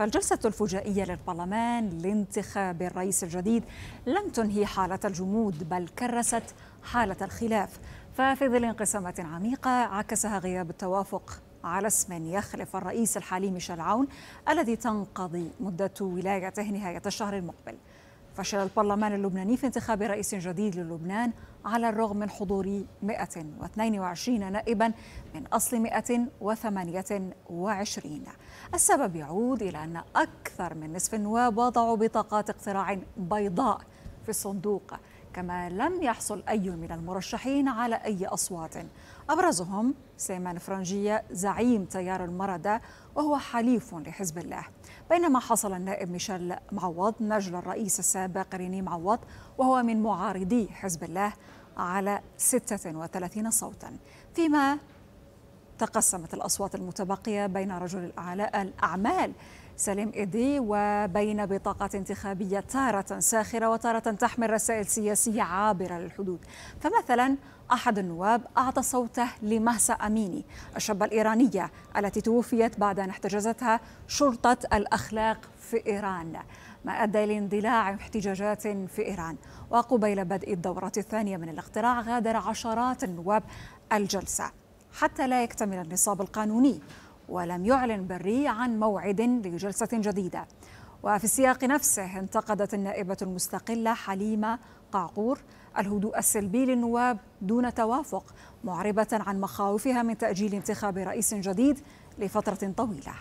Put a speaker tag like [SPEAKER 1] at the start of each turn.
[SPEAKER 1] فالجلسة الفجائية للبرلمان لانتخاب الرئيس الجديد لم تنهي حالة الجمود بل كرست حالة الخلاف ففي ظل انقسامات عميقة عكسها غياب التوافق على اسم يخلف الرئيس الحالي ميشيل عون الذي تنقضي مدة ولايته نهاية الشهر المقبل فشل البرلمان اللبناني في انتخاب رئيس جديد للبنان على الرغم من حضور 122 نائبا من أصل 128 السبب يعود إلى أن أكثر من نصف النواب وضعوا بطاقات اقتراع بيضاء في الصندوق كما لم يحصل أي من المرشحين على أي أصوات أبرزهم سيمان فرنجية زعيم تيار المردة وهو حليف لحزب الله بينما حصل النائب ميشيل معوض نجل الرئيس السابق ريني معوض وهو من معارضي حزب الله على 36 صوتا فيما تقسمت الأصوات المتبقية بين رجل الأعمال سليم إيدي وبين بطاقات انتخابية تارة ساخرة وتارة تحمل رسائل سياسية عابرة للحدود فمثلا أحد النواب أعطى صوته لمهسا أميني الشابة الإيرانية التي توفيت بعد أن احتجزتها شرطة الأخلاق في إيران ما أدى لاندلاع احتجاجات في إيران وقبيل بدء الدورة الثانية من الاقتراع غادر عشرات النواب الجلسة حتى لا يكتمل النصاب القانوني ولم يعلن بري عن موعد لجلسة جديدة وفي السياق نفسه انتقدت النائبة المستقلة حليمة قعقور الهدوء السلبي للنواب دون توافق معربة عن مخاوفها من تأجيل انتخاب رئيس جديد لفترة طويلة